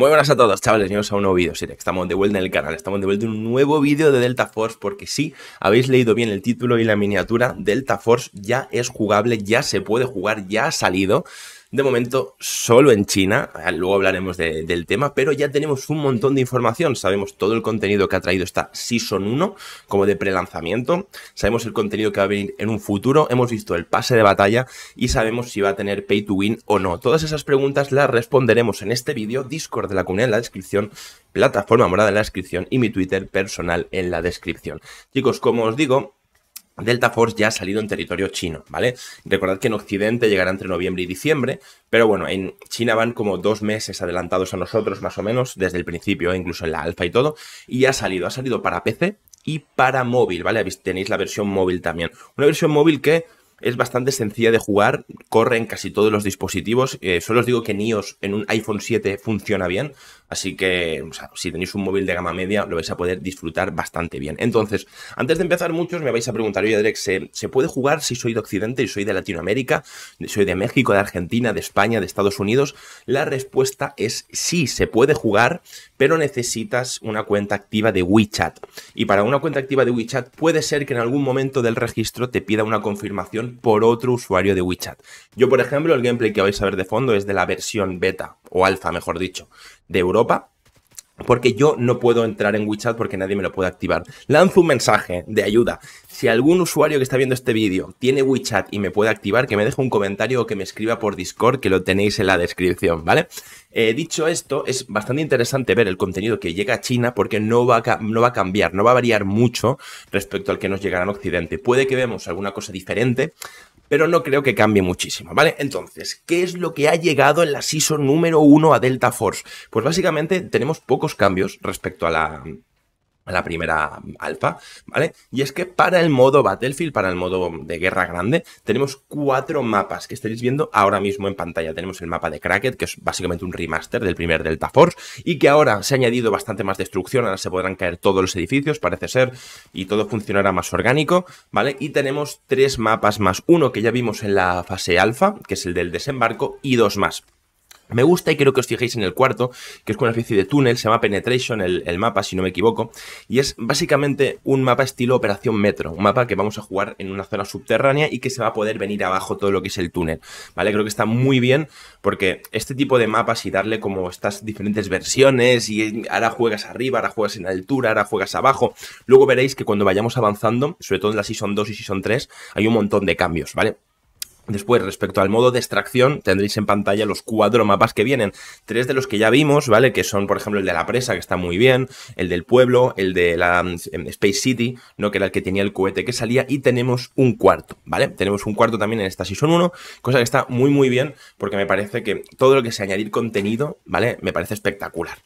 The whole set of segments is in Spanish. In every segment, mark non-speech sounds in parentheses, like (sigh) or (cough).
Muy buenas a todos, chavales, bienvenidos a un nuevo vídeo, sí, estamos de vuelta en el canal, estamos de vuelta en un nuevo vídeo de Delta Force porque si habéis leído bien el título y la miniatura, Delta Force ya es jugable, ya se puede jugar, ya ha salido, de momento solo en China, ah, luego hablaremos del tema, pero ya tenemos un montón de información, sabemos todo el contenido que ha traído esta Season 1 como de prelanzamiento, sabemos el contenido que va a venir en un futuro, hemos visto el pase de batalla y sabemos si va a tener pay to win o no. Todas esas preguntas las responderemos en este vídeo, Discord de la comunidad en la descripción, plataforma morada en la descripción y mi Twitter personal en la descripción. Chicos, como os digo, Delta Force ya ha salido en territorio chino, ¿vale? Recordad que en Occidente llegará entre noviembre y diciembre, pero bueno, en China van como dos meses adelantados a nosotros, más o menos, desde el principio, eh, incluso en la alfa y todo, y ha salido, ha salido para PC y para móvil, ¿vale? Tenéis la versión móvil también. Una versión móvil que es bastante sencilla de jugar, corre en casi todos los dispositivos. Eh, solo os digo que Nios en un iPhone 7 funciona bien, así que si tenéis un móvil de gama media lo vais a poder disfrutar bastante bien. Entonces, antes de empezar, muchos me vais a preguntar, oye, Derek, ¿se, ¿se puede jugar si soy de Occidente y soy de Latinoamérica? ¿Soy de México, de Argentina, de España, de Estados Unidos? La respuesta es sí, se puede jugar, pero necesitas una cuenta activa de WeChat. Y para una cuenta activa de WeChat puede ser que en algún momento del registro te pida una confirmación por otro usuario de WeChat. Yo, por ejemplo, el gameplay que vais a ver de fondo es de la versión beta, o alfa, mejor dicho, de Europa, porque yo no puedo entrar en WeChat porque nadie me lo puede activar. Lanzo un mensaje de ayuda. Si algún usuario que está viendo este vídeo tiene WeChat y me puede activar, que me deje un comentario o que me escriba por Discord, que lo tenéis en la descripción, ¿vale? Eh, dicho esto, es bastante interesante ver el contenido que llega a China porque no va a, no va a cambiar, no va a variar mucho respecto al que nos llegará en Occidente. Puede que vemos alguna cosa diferente, pero no creo que cambie muchísimo, ¿vale? Entonces, ¿qué es lo que ha llegado en la season número 1 a Delta Force? Pues básicamente tenemos pocos cambios respecto a la, la primera alfa, ¿vale? Y es que para el modo Battlefield, para el modo de guerra grande, tenemos cuatro mapas que estaréis viendo ahora mismo en pantalla. Tenemos el mapa de Cracket, que es básicamente un remaster del primer Delta Force, y que ahora se ha añadido bastante más destrucción, ahora se podrán caer todos los edificios, parece ser, y todo funcionará más orgánico, ¿vale? Y tenemos tres mapas más, uno que ya vimos en la fase alfa, que es el del desembarco, y dos más. Me gusta y creo que os fijéis en el cuarto, que es una especie de túnel, se llama Penetration, el, el, mapa, si no me equivoco, y es básicamente un mapa estilo Operación Metro, un mapa que vamos a jugar en una zona subterránea y que se va a poder venir abajo todo lo que es el túnel, ¿vale? Creo que está muy bien porque este tipo de mapas y darle como estas diferentes versiones y ahora juegas arriba, ahora juegas en altura, ahora juegas abajo, luego veréis que cuando vayamos avanzando, sobre todo en la Season 2 y Season 3, hay un montón de cambios, ¿vale? Después, respecto al modo de extracción, tendréis en pantalla los cuatro mapas que vienen. Tres de los que ya vimos, ¿vale? Que son, por ejemplo, el de la presa, que está muy bien, el del pueblo, el de la mm, em, Space City, ¿no? Que era el que tenía el cohete que salía, y tenemos un cuarto, ¿vale? Tenemos un cuarto también en esta Season 1, cosa que está muy, muy bien, porque me parece que todo lo que sea añadir contenido, ¿vale? Me parece espectacular.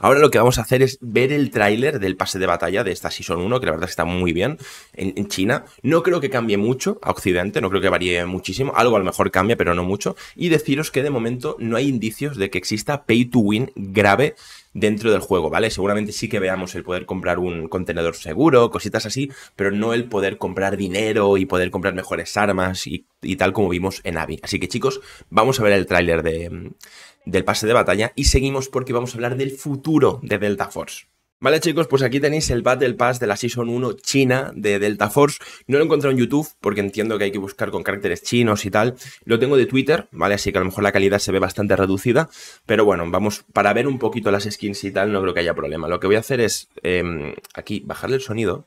Ahora lo que vamos a hacer es ver el tráiler del pase de batalla de esta Season 1, que la verdad está muy bien, en, China. No creo que cambie mucho a Occidente, no creo que varíe muchísimo. Algo a lo mejor cambia, pero no mucho. Y deciros que de momento no hay indicios de que exista pay to win grave dentro del juego, ¿vale? Seguramente sí que veamos el poder comprar un contenedor seguro, cositas así, pero no el poder comprar dinero y poder comprar mejores armas y, tal como vimos en Avi. Así que chicos, vamos a ver el tráiler del pase de batalla y seguimos porque vamos a hablar del futuro de Delta Force. Vale chicos, pues aquí tenéis el Battle Pass de la Season 1 China de Delta Force. No lo he encontrado en YouTube porque entiendo que hay que buscar con caracteres chinos y tal. Lo tengo de Twitter, ¿vale? Así que a lo mejor la calidad se ve bastante reducida. Pero bueno, vamos, para ver un poquito las skins y tal, no creo que haya problema. Lo que voy a hacer es em, aquí bajarle el sonido.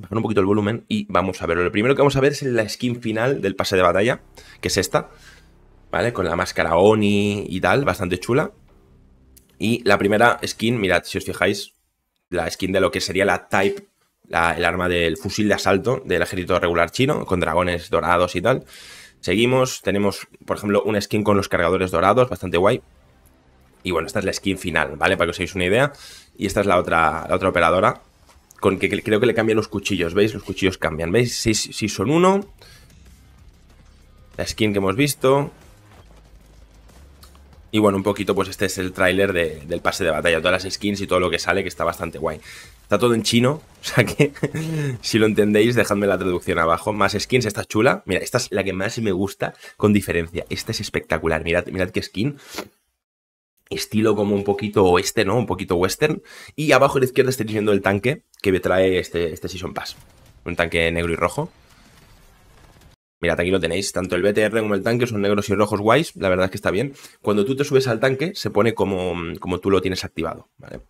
Bajar un poquito el volumen y vamos a verlo. Lo primero que vamos a ver es la skin final del pase de batalla, que es esta. ¿Vale? Con la máscara Oni y tal, bastante chula. Y la primera skin, mirad, si os fijáis, la skin de lo que sería la Type, el arma del fusil de asalto del ejército regular chino, con dragones dorados y tal. Seguimos, tenemos, por ejemplo, una skin con los cargadores dorados, bastante guay. Y bueno, esta es la skin final, ¿vale? Para que os hagáis una idea. Y esta es la otra, la otra operadora, con que, creo que le cambian los cuchillos, ¿veis? Los cuchillos cambian, ¿veis? Si, si son uno, la skin que hemos visto, y bueno, un poquito, pues este es el tráiler del pase de batalla, todas las skins y todo lo que sale, que está bastante guay. Está todo en chino, (laughs) o sea que si lo entendéis, dejadme la traducción abajo. Más skins, esta chula. Mira, esta es la que más me gusta con diferencia. Esta es espectacular, mirad, mirad qué skin estilo como un poquito oeste, ¿no? Un poquito western. Y abajo a la izquierda estáis viendo el tanque que me trae este, este Season Pass. Un tanque negro y rojo. Mirad, aquí lo tenéis, tanto el BTR como el tanque son negros y rojos guays, la verdad es que está bien. Cuando tú te subes al tanque, se pone como, como tú lo tienes activado, ¿vale?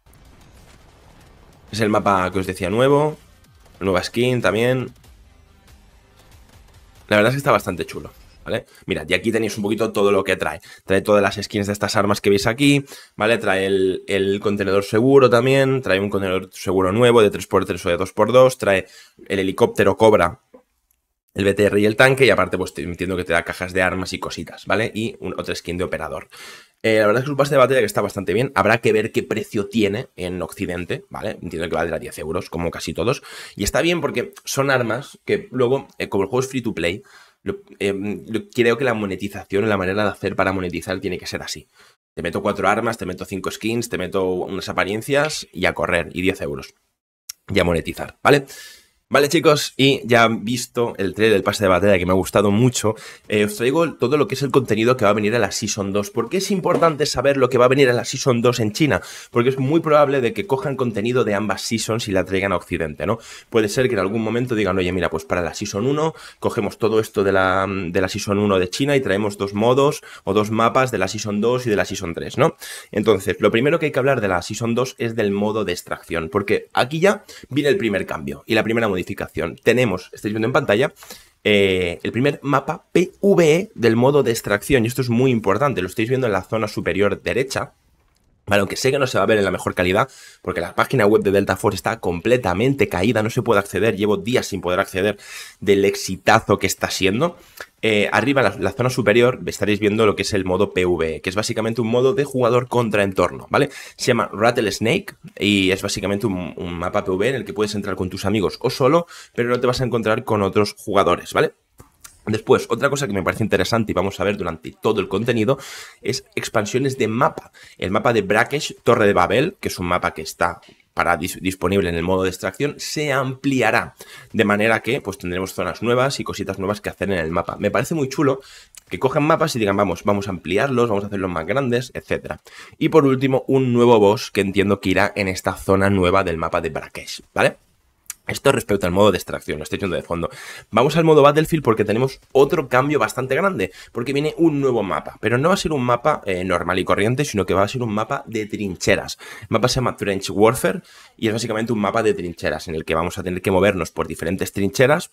Es el mapa que os decía nuevo, nueva skin también. La verdad es que está bastante chulo. ¿Vale? Mirad, y aquí tenéis un poquito todo lo que trae. Trae todas las skins de estas armas que veis aquí, ¿vale? Trae el, el contenedor seguro también, trae un contenedor seguro nuevo de 3x3 o de 2x2, trae el helicóptero Cobra, el BTR y el tanque, y aparte, pues entiendo que te da cajas de armas y cositas, ¿vale? Y un, otro skin de operador. Eh, la verdad es que es un pase de batalla que está bastante bien. Habrá que ver qué precio tiene en Occidente, ¿vale? Entiendo que va de 10 euros, como casi todos. Y está bien porque son armas que luego, eh, como el juego es free to play, eh, creo que la monetización, la manera de hacer para monetizar tiene que ser así. Te meto cuatro armas, te meto cinco skins, te meto unas apariencias y a correr, y 10 euros. Y a monetizar, ¿vale? Vale chicos, y ya han visto el trailer del pase de batalla que me ha gustado mucho, eh, os traigo todo lo que es el contenido que va a venir a la Season 2. ¿Por qué es importante saber lo que va a venir a la Season 2 en China? Porque es muy probable de que cojan contenido de ambas Seasons y la traigan a Occidente, ¿no? Puede ser que en algún momento digan, oye, mira, pues para la Season 1 cogemos todo esto de la, de la Season 1 de China y traemos dos modos o dos mapas de la Season 2 y de la Season 3, ¿no? Entonces, lo primero que hay que hablar de la Season 2 es del modo de extracción, porque aquí ya viene el primer cambio y la primera modificación. Tenemos, estáis viendo en pantalla, eh, el primer mapa PVE del modo de extracción. Y esto es muy importante, lo estáis viendo en la zona superior derecha. Vale, aunque sé que no se va a ver en la mejor calidad, porque la página web de Delta Force está completamente caída, no se puede acceder, llevo días sin poder acceder del exitazo que está siendo. Eh, arriba, en la, zona superior, estaréis viendo lo que es el modo Pv que es básicamente un modo de jugador contra entorno, ¿vale? Se llama Rattlesnake y es básicamente un, mapa Pv en el que puedes entrar con tus amigos o solo, pero no te vas a encontrar con otros jugadores, ¿vale? Después, otra cosa que me parece interesante y vamos a ver durante todo el contenido es expansiones de mapa. El mapa de Brakesh, Torre de Babel, que es un mapa que está para disponible en el modo de extracción se ampliará. De manera que pues tendremos zonas nuevas y cositas nuevas que hacer en el mapa. Me parece muy chulo que cojan mapas y digan, vamos, vamos a ampliarlos, vamos a hacerlos más grandes, etcétera. Y por último, un nuevo boss que entiendo que irá en esta zona nueva del mapa de Braquesh, ¿vale? Esto respecto al modo de extracción, lo estoy echando de fondo. Vamos al modo Battlefield porque tenemos otro cambio bastante grande, porque viene un nuevo mapa, pero no va a ser un mapa eh, normal y corriente, sino que va a ser un mapa de trincheras. El mapa se llama Trench Warfare y es básicamente un mapa de trincheras en el que vamos a tener que movernos por diferentes trincheras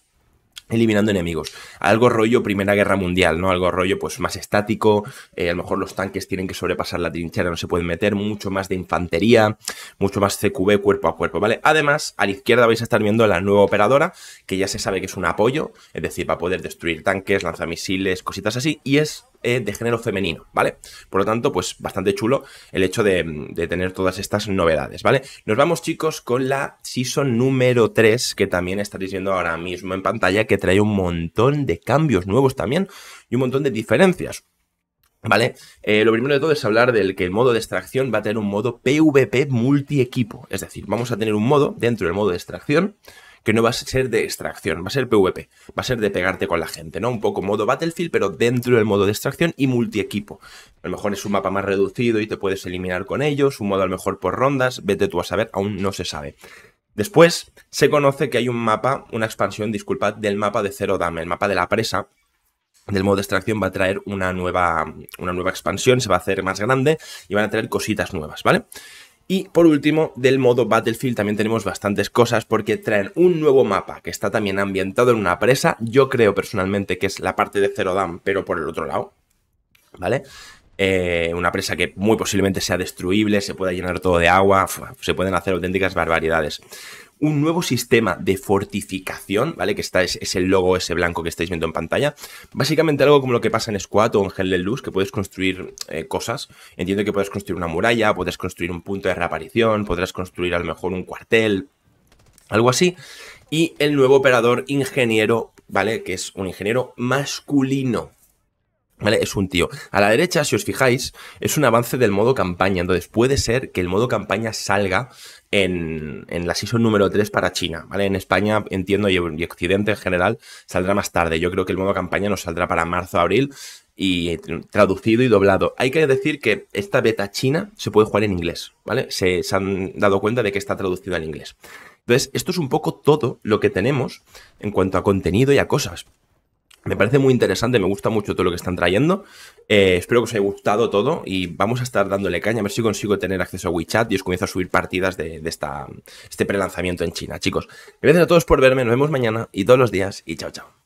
eliminando enemigos. Algo rollo Primera Guerra Mundial, ¿no? Algo rollo pues más estático, eh, a lo mejor los tanques tienen que sobrepasar la trinchera, no se pueden meter, mucho más de infantería, mucho más CQB cuerpo a cuerpo, ¿vale? Además, a la izquierda vais a estar viendo la nueva operadora, que ya se sabe que es un apoyo, es decir, va a poder destruir tanques, lanzamisiles, cositas así, y es eh, de género femenino, ¿vale? Por lo tanto, pues bastante chulo el hecho de, tener todas estas novedades, ¿vale? Nos vamos, chicos, con la season número 3, que también estaréis viendo ahora mismo en pantalla, que trae un montón de cambios nuevos también y un montón de diferencias. ¿Vale? Eh, lo primero de todo es hablar del que el modo de extracción va a tener un modo PvP multi-equipo. Es decir, vamos a tener un modo dentro del modo de extracción que no va a ser de extracción, va a ser PvP, va a ser de pegarte con la gente, ¿no? Un poco modo Battlefield, pero dentro del modo de extracción y multi-equipo. A lo mejor es un mapa más reducido y te puedes eliminar con ellos, un modo a lo mejor por rondas, vete tú a saber, aún no se sabe. Después se conoce que hay un mapa, una expansión, disculpad, del mapa de Zero Dame, el mapa de la presa, del modo de extracción va a traer una nueva, una nueva expansión, se va a hacer más grande y van a traer cositas nuevas, ¿vale? Y por último, del modo Battlefield también tenemos bastantes cosas porque traen un nuevo mapa que está también ambientado en una presa. Yo creo personalmente que es la parte de Zero Dam, pero por el otro lado. ¿Vale? Eh, una presa que muy posiblemente sea destruible, se pueda llenar todo de agua, se pueden hacer auténticas barbaridades un nuevo sistema de fortificación, ¿vale? Que está, es, el logo ese blanco que estáis viendo en pantalla. Básicamente algo como lo que pasa en Squat o en Hell Luz, que puedes construir eh, cosas. Entiendo que puedes construir una muralla, puedes construir un punto de reaparición, podrás construir a lo mejor un cuartel, algo así. Y el nuevo operador ingeniero, ¿vale? Que es un ingeniero masculino, es un tío. A la derecha, si os fijáis, es un avance del modo campaña. Entonces puede ser que el modo campaña salga en, en la season número 3 para China. ¿vale? En España, entiendo, y, Occidente en general, saldrá más tarde. Yo creo que el modo campaña nos saldrá para marzo, abril y traducido y doblado. Hay que decir que esta beta china se puede jugar en inglés, ¿vale? Se, han dado cuenta de que está traducido al inglés. Entonces, esto es un poco todo lo que tenemos en cuanto a contenido y a cosas. Me parece muy interesante, me gusta mucho todo lo que están trayendo. Eh, espero que os haya gustado todo y vamos a estar dándole caña a ver si consigo tener acceso a WeChat y os comienzo a subir partidas de, esta, este prelanzamiento en China, chicos. Gracias a todos por verme, nos vemos mañana y todos los días y chao, chao.